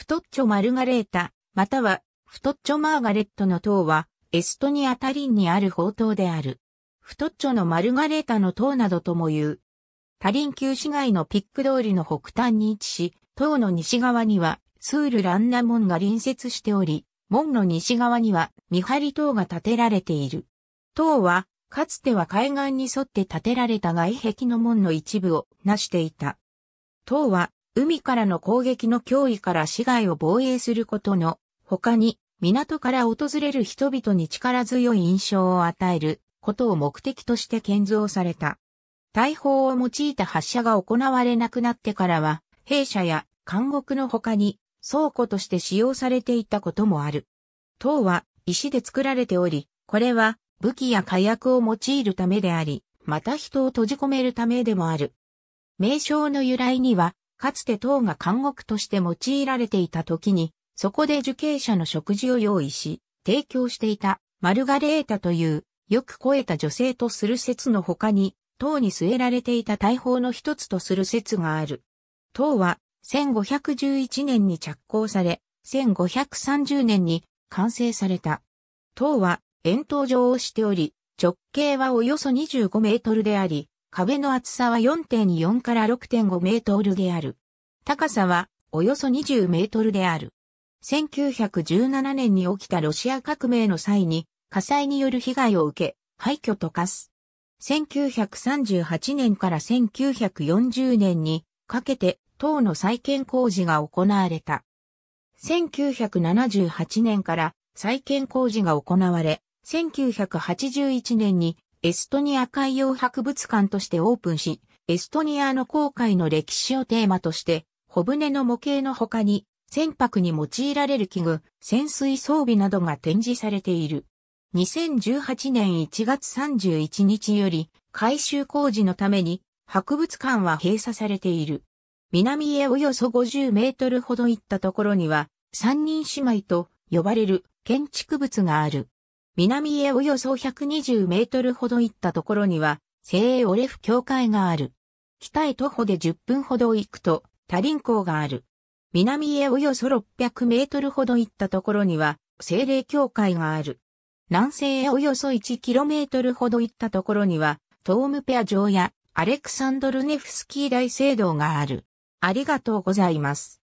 太っちょマルガレータ、または、太っちょマーガレットの塔は、エストニア・タリンにある宝塔である。太っちょのマルガレータの塔などとも言う。タリン旧市街のピック通りの北端に位置し、塔の西側には、スール・ランナ門が隣接しており、門の西側には、見張り塔が建てられている。塔は、かつては海岸に沿って建てられた外壁の門の一部を成していた。塔は海からの攻撃の脅威から市街を防衛することの、他に、港から訪れる人々に力強い印象を与えることを目的として建造された。大砲を用いた発射が行われなくなってからは、兵舎や監獄の他に倉庫として使用されていたこともある。塔は石で作られており、これは武器や火薬を用いるためであり、また人を閉じ込めるためでもある。名称の由来には、かつて塔が監獄として用いられていた時に、そこで受刑者の食事を用意し、提供していたマルガレータという、よく肥えた女性とする説の他に、塔に据えられていた大砲の一つとする説がある。塔は、1511年に着工され、1530年に完成された。塔は円筒状をしており、直径はおよそ25メートルであり、壁の厚さは4.4から6.5メートルである。高さはおよそ20メートルである。1917年に起きたロシア革命の際に火災による被害を受け、廃墟と化す。1938年から1940年にかけて塔の再建工事が行われた。1978年から再建工事が行われ、1981年にエストニア海洋博物館としてオープンし、エストニアの航海の歴史をテーマとして、小舟の模型の他に、船舶に用いられる器具、潜水装備などが展示されている。2018年1月31日より、改修工事のために、博物館は閉鎖されている。南へおよそ50メートルほど行ったところには、三人姉妹と呼ばれる建築物がある。南へおよそ120メートルほど行ったところには、聖オレフ教会がある。北へ徒歩で10分ほど行くと、タリン港がある。南へおよそ600メートルほど行ったところには、聖霊教会がある。南西へおよそ1キロメートルほど行ったところには、トームペア城やアレクサンドルネフスキー大聖堂がある。ありがとうございます。